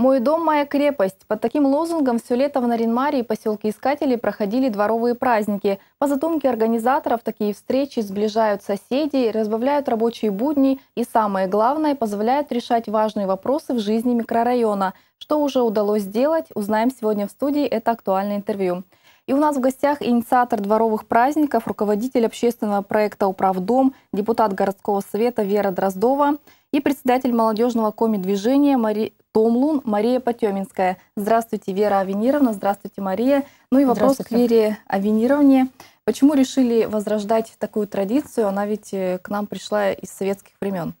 «Мой дом – моя крепость». Под таким лозунгом все лето в Наринмаре и поселке Искателей проходили дворовые праздники. По задумке организаторов, такие встречи сближают соседей, разбавляют рабочие будни и, самое главное, позволяют решать важные вопросы в жизни микрорайона. Что уже удалось сделать, узнаем сегодня в студии. Это актуальное интервью. И у нас в гостях инициатор дворовых праздников, руководитель общественного проекта «Управдом», депутат городского совета Вера Дроздова и председатель молодежного коми-движения Мари... Томлун Мария Потеминская. Здравствуйте, Вера Авенировна, здравствуйте, Мария. Ну и вопрос к Вере Авенировне. Почему решили возрождать такую традицию? Она ведь э, к нам пришла из советских времен.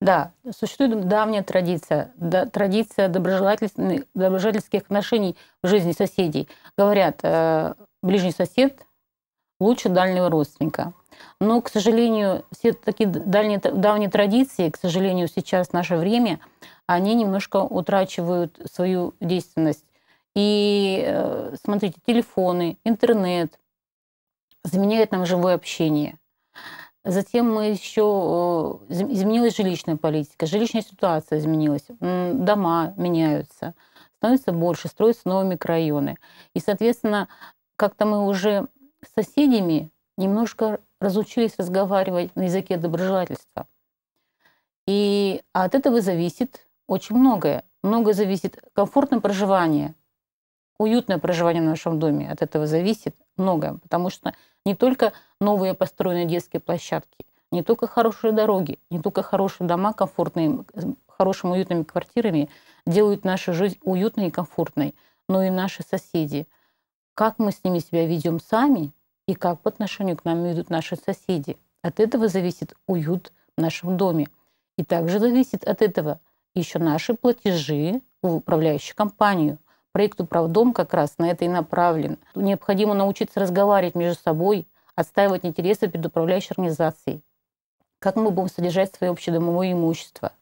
Да, существует давняя традиция, да, традиция доброжелательных доброжелательских отношений в жизни соседей. Говорят, э, ближний сосед лучше дальнего родственника. Но, к сожалению, все такие дальние, давние традиции, к сожалению, сейчас наше время – они немножко утрачивают свою действенность. И э, смотрите, телефоны, интернет заменяют нам живое общение. Затем мы еще э, изменилась жилищная политика, жилищная ситуация изменилась, дома меняются, становится больше, строятся новые микрорайоны. И, соответственно, как-то мы уже с соседями немножко разучились разговаривать на языке доброжелательства. И от этого зависит очень многое. Многое зависит. Комфортное проживание, уютное проживание в нашем доме от этого зависит многое. Потому что не только новые построенные детские площадки, не только хорошие дороги, не только хорошие дома, комфортные, с эм, хорошими уютными квартирами, делают нашу жизнь уютной и комфортной, но и наши соседи. Как мы с ними себя ведем сами и как по отношению к нам ведут наши соседи. От этого зависит уют в нашем доме. И также зависит от этого, еще наши платежи в управляющую компанию. Проект «Управдом» как раз на это и направлен. Необходимо научиться разговаривать между собой, отстаивать интересы перед управляющей организацией. Как мы будем содержать свое общедомовое имущество?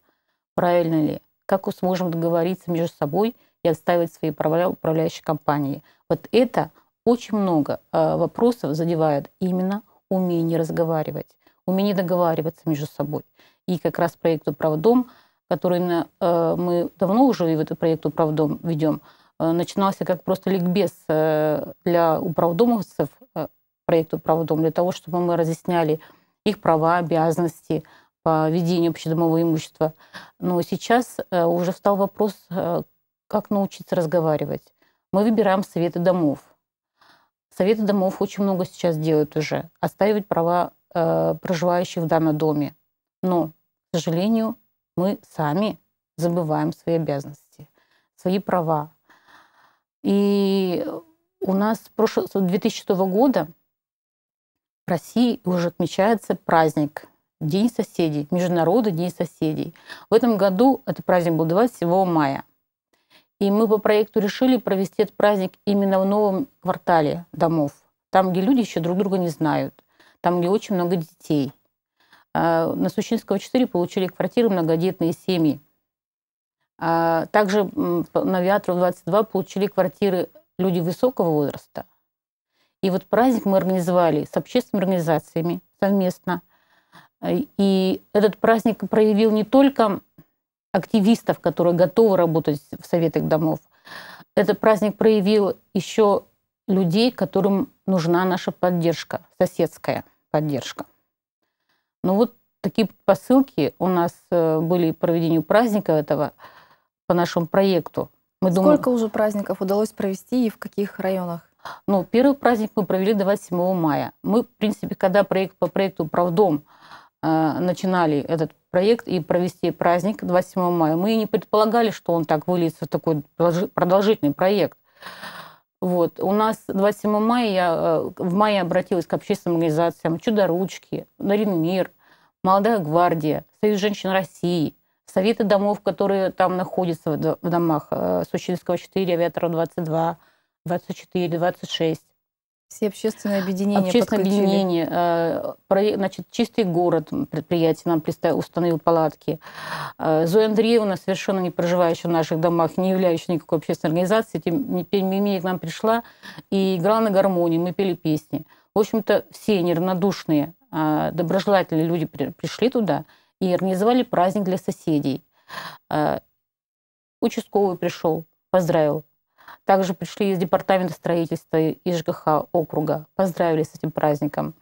Правильно ли? Как мы сможем договориться между собой и отстаивать свои права управляющей компании? Вот это очень много а, вопросов задевает именно умение разговаривать, умение договариваться между собой. И как раз проект «Управдом» который именно э, мы давно уже в этот проект «Управдом» ведем, э, начинался как просто ликбез э, для управдомовцев проекту «Управдом», для того, чтобы мы разъясняли их права, обязанности по ведению общедомового имущества. Но сейчас уже встал вопрос, как научиться разговаривать. Мы выбираем советы домов. Советы домов очень много сейчас делают уже. Отстаивать права э, проживающих в данном доме. Но, к сожалению, мы сами забываем свои обязанности, свои права. И у нас с 2006 года в России уже отмечается праздник День соседей, Международный день соседей. В этом году этот праздник был 27 мая. И мы по проекту решили провести этот праздник именно в новом квартале домов, там, где люди еще друг друга не знают, там, где очень много детей – а, на Сущинского 4 получили квартиры многодетные семьи. А, также на Виатров 22 получили квартиры люди высокого возраста. И вот праздник мы организовали с общественными организациями совместно. И этот праздник проявил не только активистов, которые готовы работать в советах домов. Этот праздник проявил еще людей, которым нужна наша поддержка, соседская поддержка. Ну вот такие посылки у нас э, были по проведению праздника этого по нашему проекту. Мы Сколько думаем, уже праздников удалось провести и в каких районах? Ну, первый праздник мы провели 27 мая. Мы, в принципе, когда проект по проекту «Правдом» э, начинали этот проект и провести праздник 27 мая, мы и не предполагали, что он так выльется в такой продолжительный проект. Вот. У нас 27 мая я э, в мае обратилась к общественным организациям «Чудо-ручки», «Дарин мир», «Молодая гвардия», «Союз женщин России», советы домов, которые там находятся в домах э, Сочинского 4, Авиатора 22, 24, 26. Все общественные объединения Общественное подключили. Э, значит, «Чистый город» предприятие нам установил палатки. Э, Зоя Андреевна, совершенно не проживающая в наших домах, не являющая никакой общественной организации, тем не менее к нам пришла и играла на гармонии, мы пели песни. В общем-то, все неравнодушные а, доброжелательные люди пришли туда и организовали праздник для соседей. А, участковый пришел, поздравил. Также пришли из департамента строительства и ЖКХ округа, поздравили с этим праздником.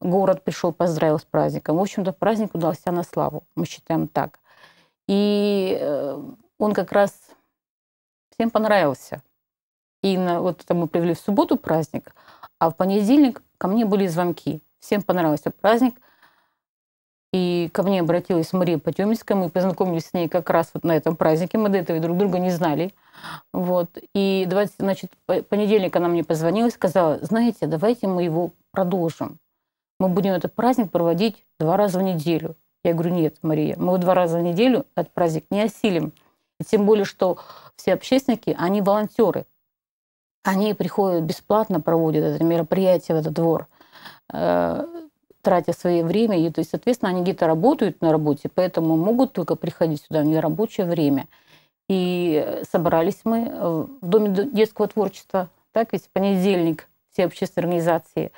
Город пришел, поздравил с праздником. В общем-то, праздник удался на славу, мы считаем так. И э, он как раз всем понравился. И на, вот это мы привели в субботу праздник, а в понедельник ко мне были звонки. Всем понравился праздник. И ко мне обратилась Мария Потеминская. Мы познакомились с ней как раз вот на этом празднике. Мы до этого друг друга не знали. Вот. И 20, значит, понедельник она мне позвонила и сказала, знаете, давайте мы его продолжим. Мы будем этот праздник проводить два раза в неделю. Я говорю, нет, Мария, мы его два раза в неделю этот праздник не осилим. И тем более, что все общественники, они волонтеры. Они приходят бесплатно, проводят это мероприятие в этот двор, э, тратя свое время. И, то есть, соответственно, они где-то работают на работе, поэтому могут только приходить сюда в нерабочее время. И собрались мы э, в Доме детского творчества, так ведь в понедельник все общественные организации.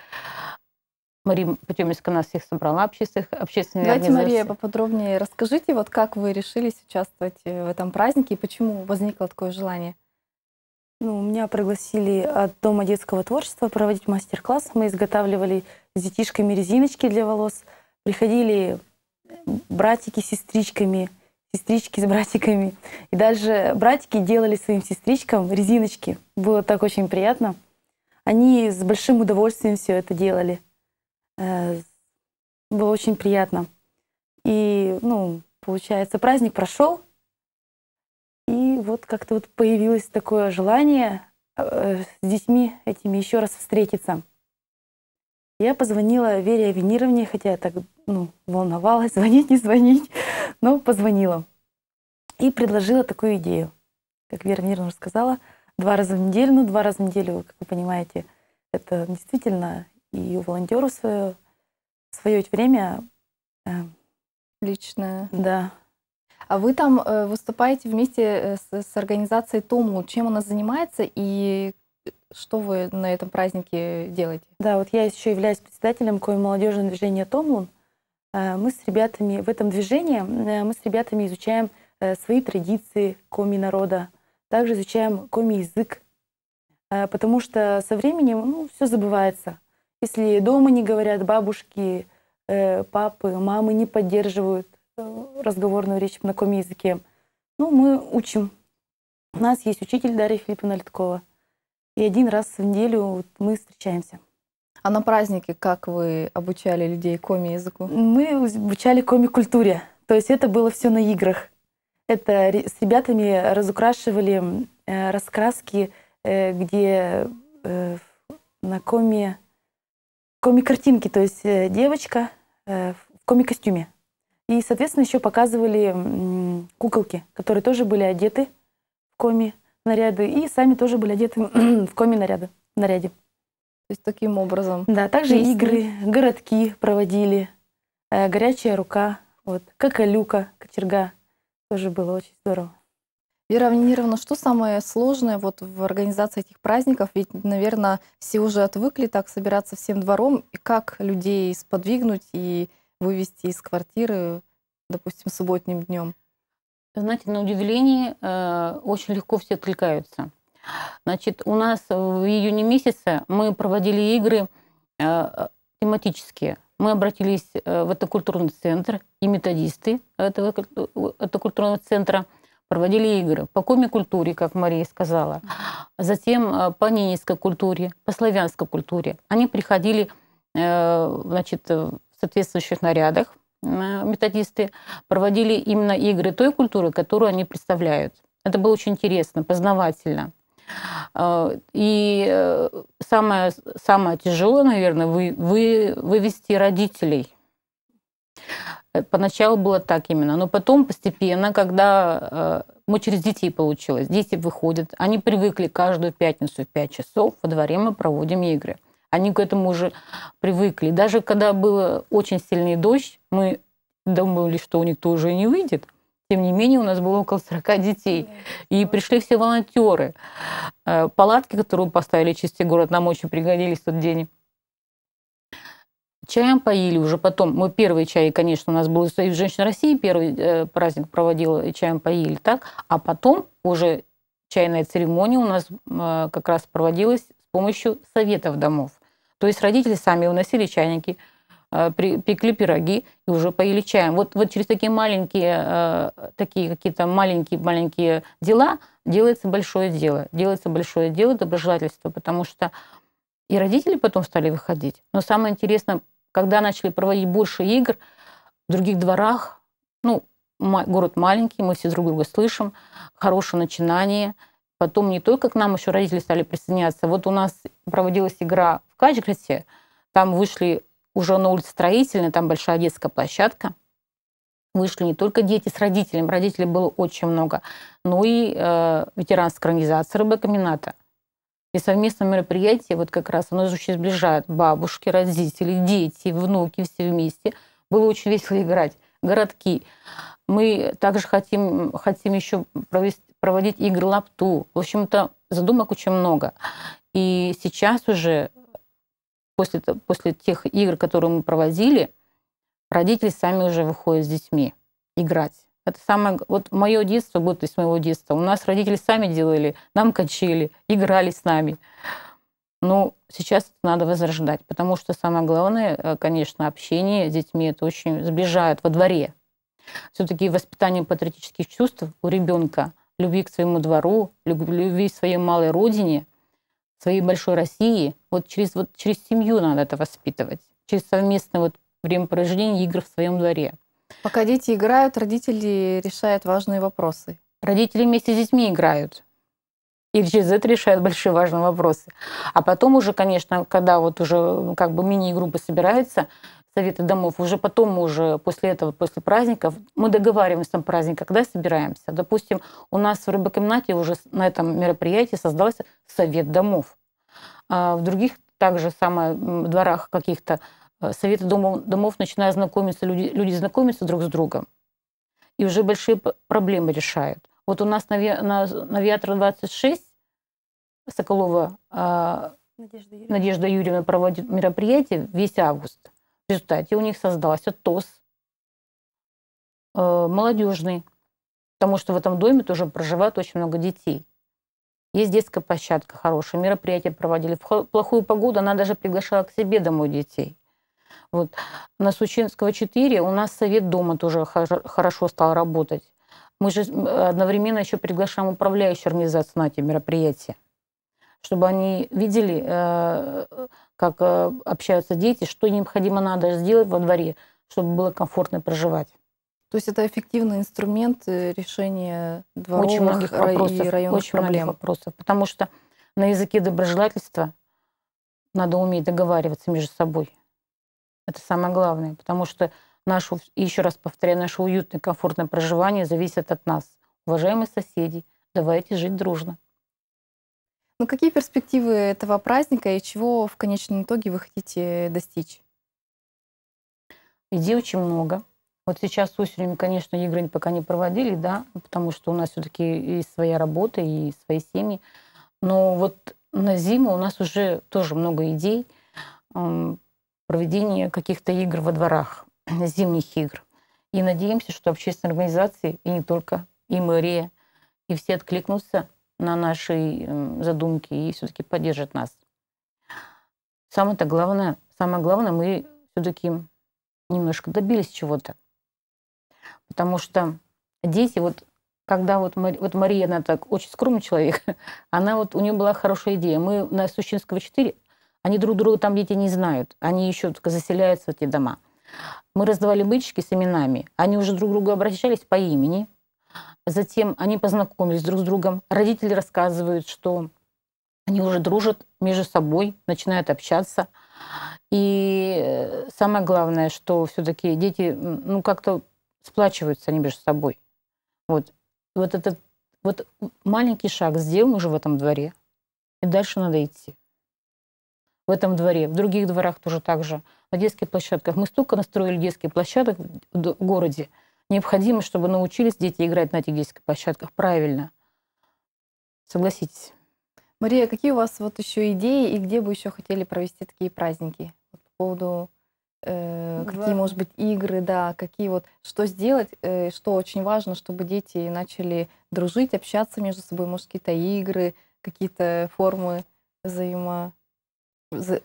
Мария Потеминска нас всех собрала, общественных, общественные Давайте, организации. Мария, поподробнее расскажите, вот как вы решились участвовать э, в этом празднике и почему возникло такое желание? Ну, меня пригласили от Дома детского творчества проводить мастер-класс. Мы изготавливали с детишками резиночки для волос. Приходили братики с сестричками, сестрички с братиками. И дальше братики делали своим сестричкам резиночки. Было так очень приятно. Они с большим удовольствием все это делали. Э, было очень приятно. И, ну, получается, праздник прошел, и вот как-то вот появилось такое желание э, с детьми этими еще раз встретиться. Я позвонила Вере Авенировне, хотя я так ну, волновалась, звонить, не звонить, но позвонила. И предложила такую идею. Как Вера Авенировна уже сказала, два раза в неделю, ну два раза в неделю, как вы понимаете, это действительно и у волонтеру свое, свое время. Э, Личное. Да, а вы там э, выступаете вместе э, с, с организацией Томлу. Чем она занимается и э, что вы на этом празднике делаете? Да, вот я еще являюсь председателем кое молодежного движения Томлун. Мы с ребятами в этом движении мы с ребятами изучаем свои традиции коми народа, также изучаем коми язык, потому что со временем ну, все забывается. Если дома не говорят, бабушки, папы, мамы не поддерживают, разговорную речь на коме языке. Ну, мы учим. У нас есть учитель Дарья Филипповна Литкова. И один раз в неделю мы встречаемся. А на празднике как вы обучали людей коми-языку? Мы обучали коми-культуре. То есть это было все на играх. Это с ребятами разукрашивали э, раскраски, э, где э, на коми, коми-картинки. То есть девочка в коми-костюме. И, соответственно, еще показывали куколки, которые тоже были одеты в коми наряды, и сами тоже были одеты в коми наряды, наряде. То есть таким образом. Да, также песни. игры, городки проводили, э, горячая рука, вот, какалюка, кочерга. Тоже было очень здорово. Вера Авнировна, что самое сложное вот в организации этих праздников? Ведь, наверное, все уже отвыкли так собираться всем двором. И как людей сподвигнуть и вывести из квартиры, допустим, субботним днем? Знаете, на удивление э, очень легко все откликаются. Значит, у нас в июне месяце мы проводили игры э, тематические. Мы обратились э, в это культурный центр, и методисты этого, этого культурного центра проводили игры по коми-культуре, как Мария сказала, затем по ненецкой культуре, по славянской культуре. Они приходили значит, соответствующих нарядах э, методисты проводили именно игры той культуры, которую они представляют. Это было очень интересно, познавательно. Э, и э, самое, самое тяжелое, наверное, вы, вы, вывести родителей. Поначалу было так именно, но потом постепенно, когда мы через детей получилось, дети выходят, они привыкли каждую пятницу в 5 часов во дворе мы проводим игры. Они к этому уже привыкли. Даже когда был очень сильный дождь, мы думали, что никто уже не выйдет. Тем не менее, у нас было около 40 детей. И пришли все волонтеры. Э, палатки, которые поставили чистый город, нам очень пригодились в тот день. Чаем поили уже потом. Мы первый чай, конечно, у нас был Союз женщин России, первый э, праздник проводил, и чаем поили, так? А потом уже чайная церемония у нас э, как раз проводилась с помощью советов домов. То есть родители сами уносили чайники, э, пекли пироги и уже поели чаем. Вот, вот через такие маленькие, э, такие какие-то маленькие-маленькие дела делается большое дело. Делается большое дело доброжелательства, потому что и родители потом стали выходить. Но самое интересное, когда начали проводить больше игр в других дворах, ну, город маленький, мы все друг друга слышим, хорошее начинание. Потом не только к нам еще родители стали присоединяться. Вот у нас проводилась игра в Качграте. Там вышли уже на улице строительная, там большая детская площадка. Вышли не только дети с родителями, родителей было очень много, но и э, ветеранская организация рыбокомбината. И совместное мероприятие, вот как раз оно очень сближает бабушки, родители, дети, внуки, все вместе. Было очень весело играть. Городки. Мы также хотим, хотим еще провести, проводить игры лапту. В общем-то, задумок очень много. И сейчас уже, после, после тех игр, которые мы проводили, родители сами уже выходят с детьми играть. Это самое... Вот мое детство, будет из моего детства, у нас родители сами делали, нам качели, играли с нами. Но ну, сейчас это надо возрождать, потому что самое главное, э, конечно, общение с детьми это очень сближает во дворе. Все-таки воспитание патриотических чувств у ребенка, любви к своему двору, любви к своей малой родине – своей большой России, вот через, вот через семью надо это воспитывать, через совместное вот времяпровождение игр в своем дворе. Пока дети играют, родители решают важные вопросы. Родители вместе с детьми играют. И через это решают большие важные вопросы. А потом уже, конечно, когда вот уже как бы мини-группы собираются, советы домов, уже потом, уже после этого, после праздников, мы договариваемся там праздник, когда собираемся. Допустим, у нас в рыбокомнате уже на этом мероприятии создался совет домов. А в других также самое, дворах каких-то э, советы домов, домов начинают знакомиться, люди, люди знакомятся друг с другом. И уже большие проблемы решают. Вот у нас на, на, на Виатра 26 Соколова а, Надежда Юрьевна. Надежда Юрьевна проводит мероприятие весь август. В результате у них создался ТОС э, молодежный, потому что в этом доме тоже проживает очень много детей. Есть детская площадка хорошая, мероприятия проводили. В плохую погоду она даже приглашала к себе домой детей. Вот. На Сучинского 4 у нас совет дома тоже хорошо стал работать. Мы же одновременно еще приглашаем управляющую организацию на эти мероприятия, чтобы они видели э, как э, общаются дети, что необходимо надо сделать во дворе, чтобы было комфортно проживать. То есть это эффективный инструмент э, решения дворовых очень многих вопросов, и районных очень проблем. Многих вопросов, потому что на языке доброжелательства надо уметь договариваться между собой. Это самое главное, потому что наше, еще раз повторяю, наше уютное, комфортное проживание зависит от нас. Уважаемые соседи, давайте жить дружно. Ну, какие перспективы этого праздника и чего в конечном итоге вы хотите достичь? Идей очень много. Вот сейчас с осенью, конечно, игры пока не проводили, да, потому что у нас все-таки и своя работа, и свои семьи. Но вот на зиму у нас уже тоже много идей проведения каких-то игр во дворах, зимних игр. И надеемся, что общественные организации, и не только, и мэрия, и все откликнутся на нашей задумке и все-таки поддержит нас. Самое-то главное, самое главное, мы все-таки немножко добились чего-то. Потому что дети, вот когда вот, вот Мария, она так очень скромный человек, она вот, у нее была хорошая идея. Мы на Сущинского 4, они друг друга там дети не знают, они еще только заселяются в эти дома. Мы раздавали бычки с именами, они уже друг к другу обращались по имени, Затем они познакомились друг с другом. Родители рассказывают, что они уже дружат между собой, начинают общаться. И э, самое главное, что все-таки дети ну, как-то сплачиваются они между собой. Вот. Вот этот вот маленький шаг сделан уже в этом дворе, и дальше надо идти. В этом дворе, в других дворах тоже так же. На детских площадках. Мы столько настроили детских площадок в городе, необходимо, чтобы научились дети играть на этих площадках правильно. Согласитесь. Мария, какие у вас вот еще идеи и где бы еще хотели провести такие праздники? Вот по поводу э, ну какие, может быть, игры, да, какие вот, что сделать, э, что очень важно, чтобы дети начали дружить, общаться между собой, может, какие-то игры, какие-то формы взаимо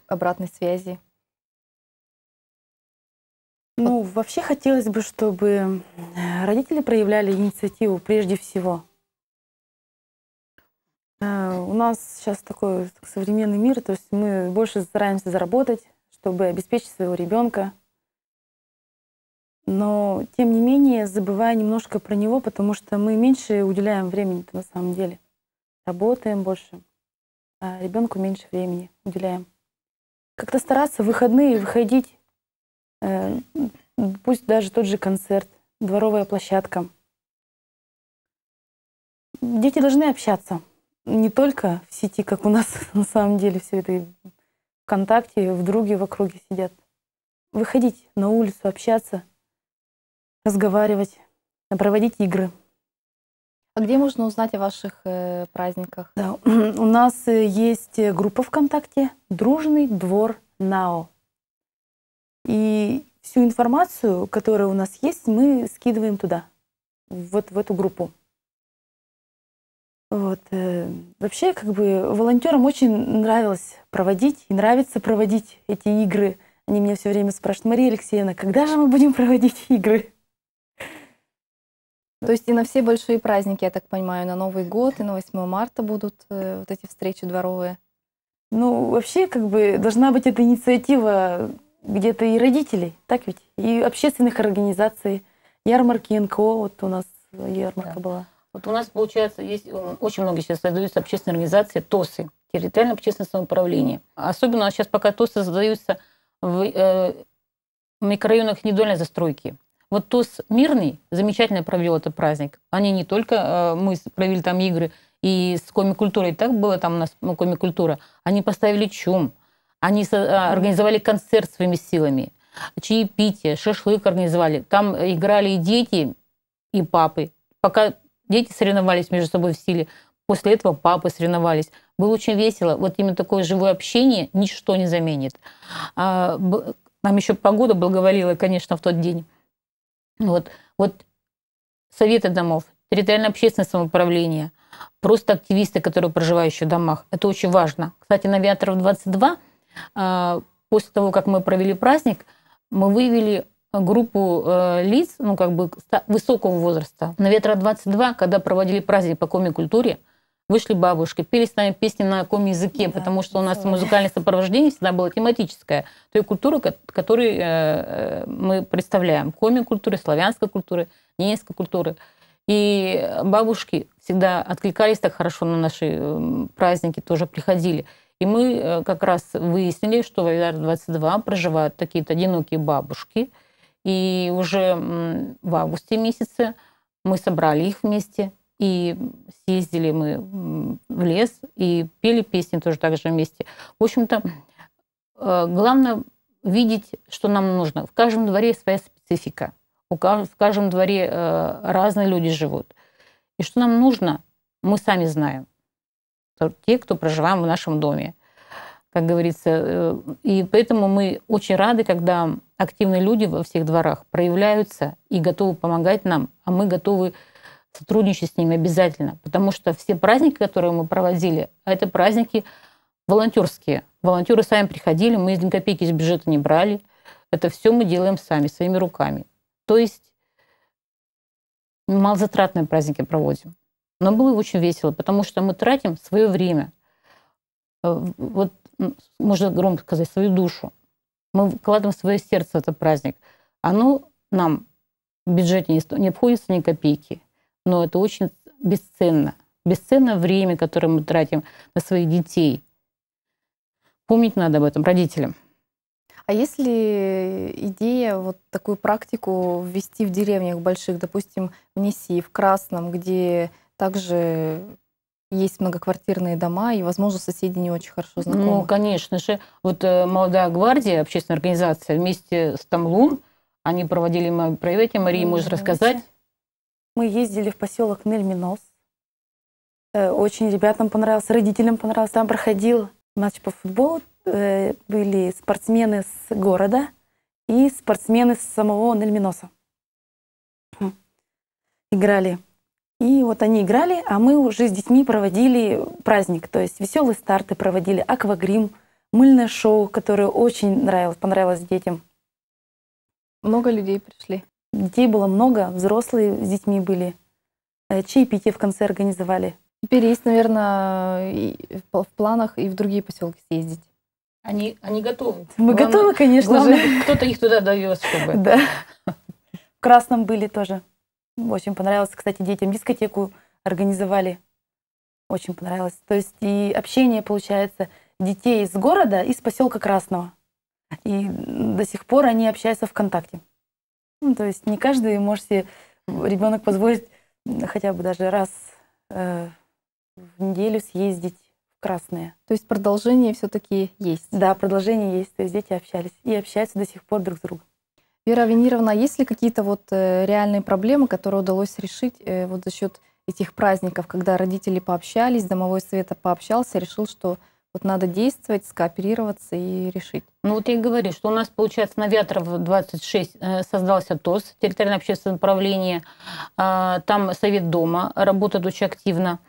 обратной связи. Ну, вообще хотелось бы, чтобы э, родители проявляли инициативу прежде всего. Э, у нас сейчас такой современный мир, то есть мы больше стараемся заработать, чтобы обеспечить своего ребенка. Но, тем не менее, забывая немножко про него, потому что мы меньше уделяем времени на самом деле. Работаем больше, а ребенку меньше времени уделяем. Как-то стараться в выходные выходить Э, пусть даже тот же концерт, дворовая площадка. Дети должны общаться. Не только в сети, как у нас на самом деле все это ВКонтакте, в друге в округе сидят. Выходить на улицу, общаться, разговаривать, проводить игры. А где можно узнать о ваших э, праздниках? Да. У нас э, есть группа ВКонтакте «Дружный двор НАО». И всю информацию, которая у нас есть, мы скидываем туда, вот в эту группу. Вот. Э, вообще, как бы, волонтерам очень нравилось проводить и нравится проводить эти игры. Они меня все время спрашивают, Мария Алексеевна, когда же мы будем проводить игры? То есть и на все большие праздники, я так понимаю, на Новый год и на 8 марта будут э, вот эти встречи дворовые? Ну, вообще, как бы, должна быть эта инициатива где-то и родителей, так ведь? И общественных организаций, ярмарки НКО, вот у нас ярмарка да. была. Вот у нас, получается, есть э, очень много сейчас создаются общественные организации, ТОСы, территориальное общественное самоуправление. Особенно у нас сейчас пока ТОСы создаются в, э, микрорайонах индивидуальной застройки. Вот ТОС «Мирный» замечательно провел этот праздник. Они не только, э, мы провели там игры, и с культурой, так было там у нас ну, культура, они поставили чум, они а, организовали концерт своими силами, чаепитие, шашлык организовали. Там играли и дети, и папы. Пока дети соревновались между собой в силе, после этого папы соревновались. Было очень весело. Вот именно такое живое общение ничто не заменит. А, нам еще погода благоволила, конечно, в тот день. Вот, вот советы домов, территориальное общественное самоуправление, просто активисты, которые проживающие в домах. Это очень важно. Кстати, на Вятаров 22 а, после того, как мы провели праздник, мы вывели группу э, лиц, ну, как бы высокого возраста. На «Ветра-22», когда проводили праздник по коми-культуре, вышли бабушки, пели с нами песни на коми-языке, да, потому что у нас целое. музыкальное сопровождение всегда было тематическое. Той культуры, которую э, э, мы представляем. Коми-культуры, славянской культуры, ненецкой культуры. И бабушки всегда откликались так хорошо на наши эм, праздники, тоже приходили. И мы э, как раз выяснили, что в Авиар-22 проживают такие-то одинокие бабушки. И уже в августе месяце мы собрали их вместе, и съездили мы в лес, и пели песни тоже так же вместе. В общем-то, э, главное видеть, что нам нужно. В каждом дворе своя специфика. В каждом дворе э, разные люди живут. И что нам нужно, мы сами знаем те, кто проживаем в нашем доме, как говорится. Э, и поэтому мы очень рады, когда активные люди во всех дворах проявляются и готовы помогать нам, а мы готовы сотрудничать с ними обязательно, потому что все праздники, которые мы проводили, а это праздники волонтерские. Волонтеры сами приходили, мы из копейки из бюджета не брали. Это все мы делаем сами, своими руками. То есть малозатратные праздники проводим. Но было очень весело, потому что мы тратим свое время. Э, вот можно громко сказать, свою душу. Мы вкладываем свое сердце в этот праздник. Оно нам в бюджете не, не обходится ни копейки, но это очень бесценно. Бесценно время, которое мы тратим на своих детей. Помнить надо об этом родителям. А если идея вот такую практику ввести в деревнях больших, допустим, в Неси, в Красном, где также есть многоквартирные дома, и, возможно, соседи не очень хорошо ну, знакомы. Ну, конечно же. Вот э, «Молодая гвардия», общественная организация, вместе с Тамлун, они проводили мероприятие. Мария, ну, можешь рассказать? Мы ездили в поселок Нельминос. Э, очень ребятам понравилось, родителям понравилось. Там проходил матч по футболу. Э, были спортсмены с города и спортсмены с самого Нельминоса. Играли. И вот они играли, а мы уже с детьми проводили праздник. То есть веселые старты проводили, аквагрим, мыльное шоу, которое очень нравилось, понравилось детям. Много людей пришли? Детей было много, взрослые с детьми были. Э, чаепитие в конце организовали. Теперь есть, наверное, в планах и в другие поселки съездить. Они, они готовы. Мы главное, готовы, конечно главное, же. Кто-то их туда довез, чтобы. Да. В Красном были тоже. Очень понравилось, кстати, детям дискотеку организовали. Очень понравилось. То есть и общение, получается, детей из города, и из поселка Красного. И до сих пор они общаются ВКонтакте. Ну, то есть не каждый может себе ребенок позволить хотя бы даже раз э, в неделю съездить в Красное. То есть продолжение все-таки есть? Да, продолжение есть. То есть дети общались и общаются до сих пор друг с другом. Вера Венировна, есть ли какие-то вот э, реальные проблемы, которые удалось решить э, вот за счет этих праздников, когда родители пообщались, домовой совет пообщался, решил, что вот надо действовать, скооперироваться и решить. Ну вот я и говорю, что у нас, получается, на Вятров 26 э, создался ТОС, территориальное общественное управление, а, там совет дома, работает очень активно.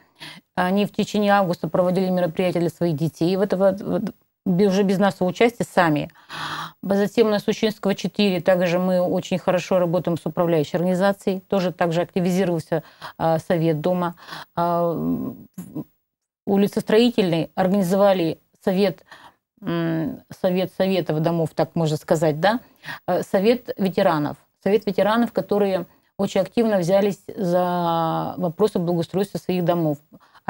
Они в течение августа проводили мероприятия для своих детей. В, это, уже без нашего участия сами. Затем у нас Сущинского 4 также мы очень хорошо работаем с управляющей организацией. Тоже также активизировался э, совет дома. Э, а, улицы организовали совет э, совет советов домов, так можно сказать, да, а, совет ветеранов, совет ветеранов, которые очень активно взялись за вопросы благоустройства своих домов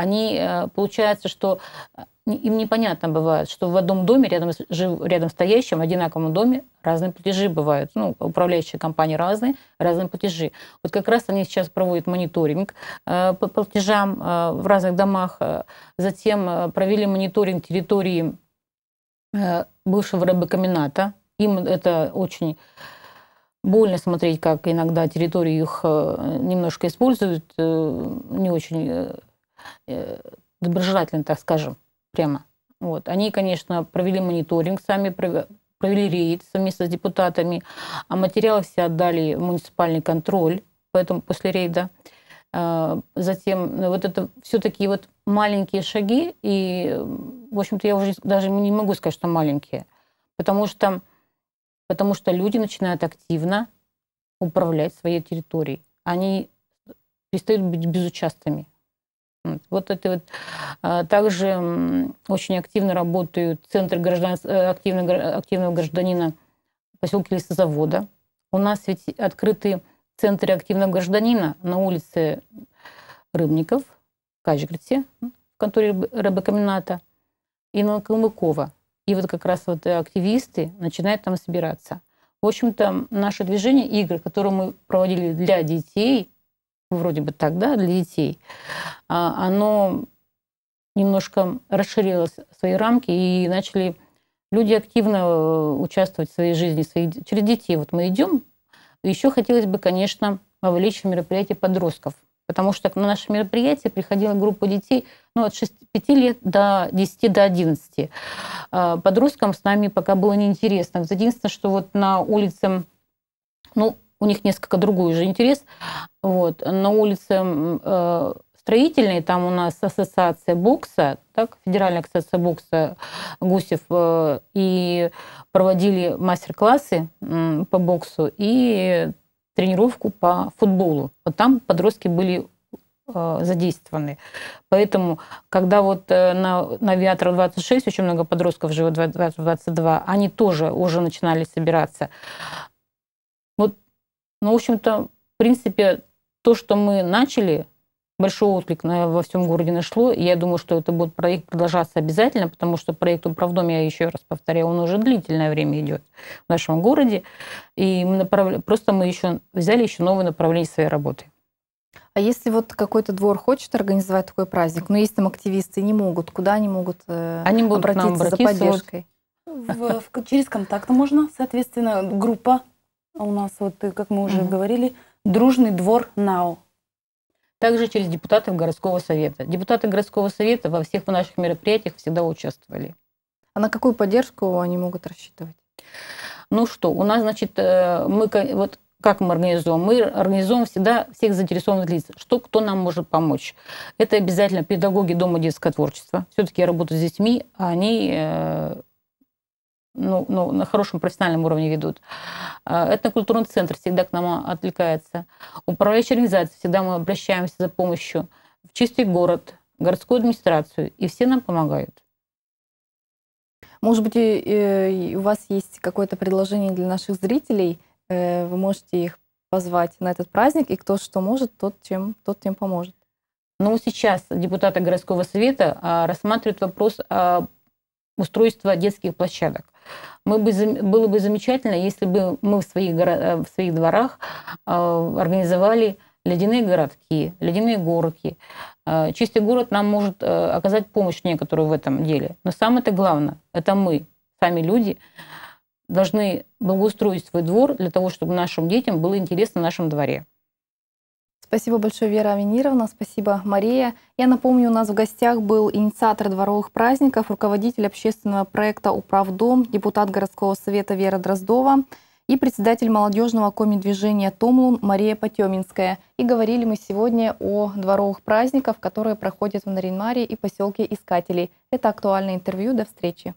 они, э, получается, что э, им непонятно бывает, что в одном доме, рядом, жив, рядом стоящем, в одинаковом доме, разные платежи бывают. Ну, управляющие компании разные, разные платежи. Вот как раз они сейчас проводят мониторинг э, по платежам в разных домах. Затем провели мониторинг территории бывшего рыбокомбината. Им это очень больно смотреть, как иногда территорию их немножко используют, не очень Э, доброжелательно, так скажем, прямо. Вот. Они, конечно, провели мониторинг сами, провели рейд совместно с депутатами, а материалы все отдали в муниципальный контроль, поэтому после рейда. Э, затем ну, вот это все такие вот маленькие шаги, и, в общем-то, я уже даже не могу сказать, что маленькие, потому что, потому что люди начинают активно управлять своей территорией. Они перестают быть безучастными. Вот это вот. А, также очень активно работают центры граждан, э, активного, активного гражданина поселке Лесозавода. У нас ведь открыты центры активного гражданина на улице Рыбников, в Качгрите, в конторе рыбокомбината, и на Калмыкова. И вот как раз вот активисты начинают там собираться. В общем-то, наше движение игр, которое мы проводили для детей, вроде бы тогда для детей, а, оно немножко расширило свои рамки и начали люди активно э, участвовать в своей жизни свои, через детей. Вот мы идем. Еще хотелось бы, конечно, вовлечь в мероприятие подростков, потому что на наше мероприятие приходила группа детей ну, от 6, 5 лет до 10 до 11. А, подросткам с нами пока было неинтересно. Единственное, что вот на улице ну, у них несколько другой же интерес. Вот. На улице э, строительной, там у нас ассоциация бокса, так, Федеральная ассоциация бокса Гусев, э, и проводили мастер-классы по боксу и тренировку по футболу. Вот там подростки были э, задействованы. Поэтому, когда вот на, на Виатра 26 очень много подростков живет, 22, они тоже уже начинали собираться. Ну, в общем-то, в принципе, то, что мы начали, большой отклик на, во всем городе нашло. я думаю, что это будет проект продолжаться обязательно, потому что проект «Управдом», я еще раз повторяю, он уже длительное время идет в нашем городе. И мы направ... просто мы еще взяли еще новое направление своей работы. А если вот какой-то двор хочет организовать такой праздник, но есть там активисты, не могут, куда они могут э, они будут обратиться, нам обратиться за поддержкой? Вот в, в, через контакты можно, соответственно, группа а у нас, вот, э, как мы уже угу. говорили, дружный двор НАО. Также через депутатов городского совета. Депутаты городского совета во всех наших мероприятиях всегда участвовали. А на какую поддержку они могут рассчитывать? Ну что, у нас, значит, э, мы вот как мы организуем? Мы организуем всегда всех заинтересованных лиц. Что, кто нам может помочь? Это обязательно педагоги Дома детского творчества. Все-таки я работаю с детьми, а они э, ну, ну, на хорошем профессиональном уровне ведут. А, этнокультурный центр всегда к нам отвлекается. Управляющая организация, всегда мы обращаемся за помощью в чистый город, городскую администрацию, и все нам помогают. Может быть, у вас есть какое-то предложение для наших зрителей? Э, вы можете их позвать на этот праздник, и кто что может, тот чем, тот тем поможет. Ну сейчас депутаты городского совета а, рассматривают вопрос о устройства детских площадок. Мы бы, было бы замечательно, если бы мы в своих, э, в своих дворах э, организовали ледяные городки, ледяные горки. Э, чистый город нам может оказать помощь некоторую в этом деле. Но самое-то главное, это мы, сами люди, должны благоустроить свой двор для того, чтобы нашим детям было интересно в нашем дворе. Спасибо большое, Вера Аминировна. Спасибо, Мария. Я напомню, у нас в гостях был инициатор дворовых праздников, руководитель общественного проекта «Управдом», депутат городского совета Вера Дроздова и председатель молодежного коми-движения «Томлун» Мария Потеминская. И говорили мы сегодня о дворовых праздниках, которые проходят в Наринмаре и поселке Искателей. Это актуальное интервью. До встречи.